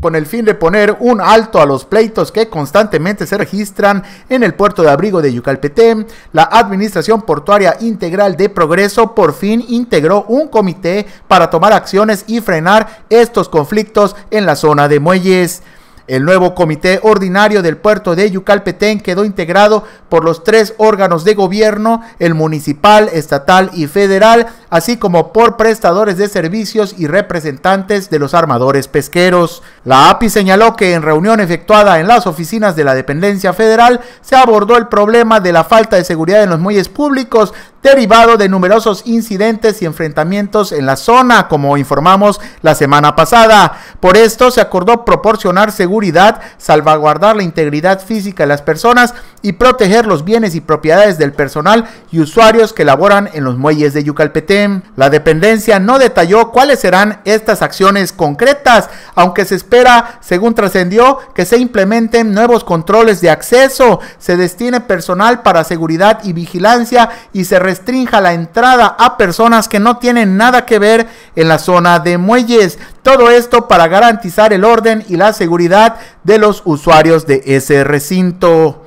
con el fin de poner un alto a los pleitos que constantemente se registran en el puerto de abrigo de Yucalpetén, la Administración Portuaria Integral de Progreso por fin integró un comité para tomar acciones y frenar estos conflictos en la zona de muelles. El nuevo Comité Ordinario del Puerto de Yucalpetén quedó integrado por los tres órganos de gobierno, el municipal, estatal y federal, así como por prestadores de servicios y representantes de los armadores pesqueros. La API señaló que en reunión efectuada en las oficinas de la dependencia federal se abordó el problema de la falta de seguridad en los muelles públicos, derivado de numerosos incidentes y enfrentamientos en la zona, como informamos la semana pasada. Por esto se acordó proporcionar seguridad, salvaguardar la integridad física de las personas y proteger los bienes y propiedades del personal y usuarios que laboran en los muelles de Yucalpetén. La dependencia no detalló cuáles serán estas acciones concretas, aunque se espera, según trascendió, que se implementen nuevos controles de acceso, se destine personal para seguridad y vigilancia y se restrinja la entrada a personas que no tienen nada que ver en la zona de muelles. Todo esto para garantizar el orden y la seguridad de los usuarios de ese recinto.